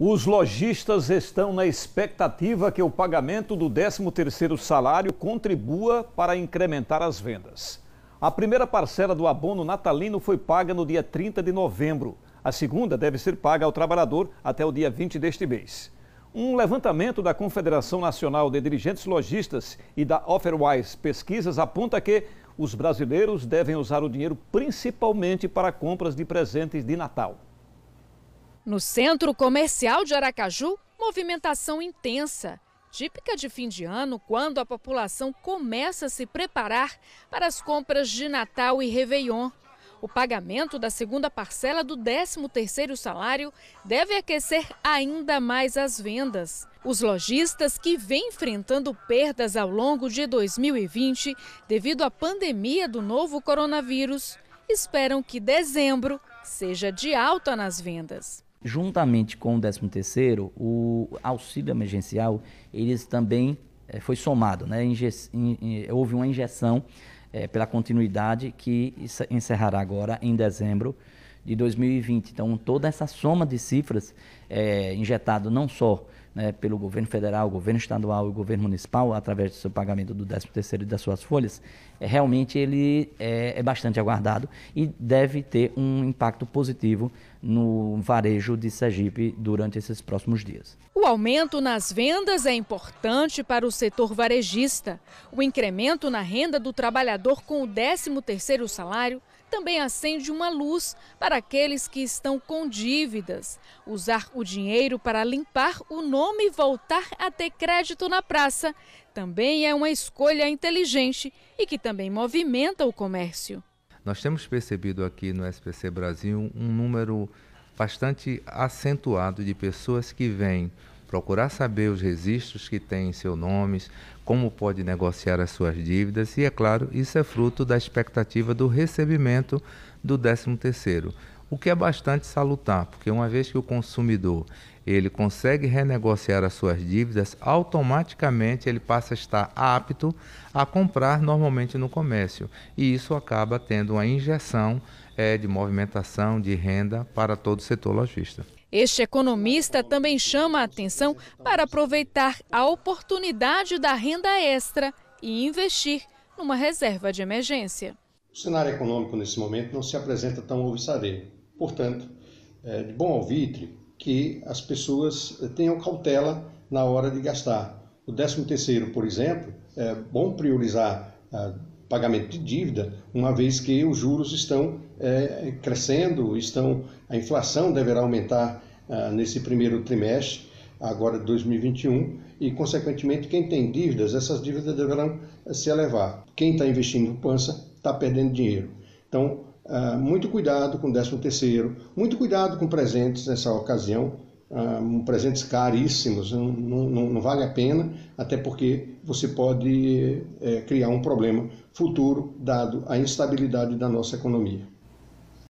Os lojistas estão na expectativa que o pagamento do 13º salário contribua para incrementar as vendas. A primeira parcela do abono natalino foi paga no dia 30 de novembro. A segunda deve ser paga ao trabalhador até o dia 20 deste mês. Um levantamento da Confederação Nacional de Dirigentes Lojistas e da Offerwise Pesquisas aponta que os brasileiros devem usar o dinheiro principalmente para compras de presentes de Natal. No centro comercial de Aracaju, movimentação intensa, típica de fim de ano, quando a população começa a se preparar para as compras de Natal e Réveillon. O pagamento da segunda parcela do 13º salário deve aquecer ainda mais as vendas. Os lojistas que vêm enfrentando perdas ao longo de 2020 devido à pandemia do novo coronavírus esperam que dezembro seja de alta nas vendas. Juntamente com o 13 terceiro, o auxílio emergencial, eles também é, foi somado, né? in houve uma injeção é, pela continuidade que encerrará agora em dezembro de 2020. Então, toda essa soma de cifras é, injetado não só né, pelo governo federal, governo estadual e governo municipal, através do seu pagamento do 13º e das suas folhas, é, realmente ele é, é bastante aguardado e deve ter um impacto positivo no varejo de Sergipe durante esses próximos dias. O aumento nas vendas é importante para o setor varejista. O incremento na renda do trabalhador com o 13º salário também acende uma luz para aqueles que estão com dívidas. Usar o dinheiro para limpar o nome nome voltar a ter crédito na praça também é uma escolha inteligente e que também movimenta o comércio. Nós temos percebido aqui no SPC Brasil um número bastante acentuado de pessoas que vêm procurar saber os registros que têm em seu nome, como pode negociar as suas dívidas e, é claro, isso é fruto da expectativa do recebimento do 13º o que é bastante salutar, porque uma vez que o consumidor ele consegue renegociar as suas dívidas, automaticamente ele passa a estar apto a comprar normalmente no comércio. E isso acaba tendo uma injeção é, de movimentação de renda para todo o setor lojista. Este economista também chama a atenção para aproveitar a oportunidade da renda extra e investir numa reserva de emergência. O cenário econômico nesse momento não se apresenta tão ouriçareiro. Portanto, é de bom alvitre que as pessoas eh, tenham cautela na hora de gastar. O 13 terceiro por exemplo, é bom priorizar ah, pagamento de dívida, uma vez que os juros estão é, crescendo, estão a inflação deverá aumentar ah, nesse primeiro trimestre agora de 2021 e consequentemente quem tem dívidas essas dívidas deverão eh, se elevar. Quem está investindo em poupança está perdendo dinheiro. Então Uh, muito cuidado com o décimo terceiro, muito cuidado com presentes nessa ocasião, uh, presentes caríssimos, não, não, não, vale a pena, até porque você pode é, criar um problema futuro, dado a instabilidade da nossa economia.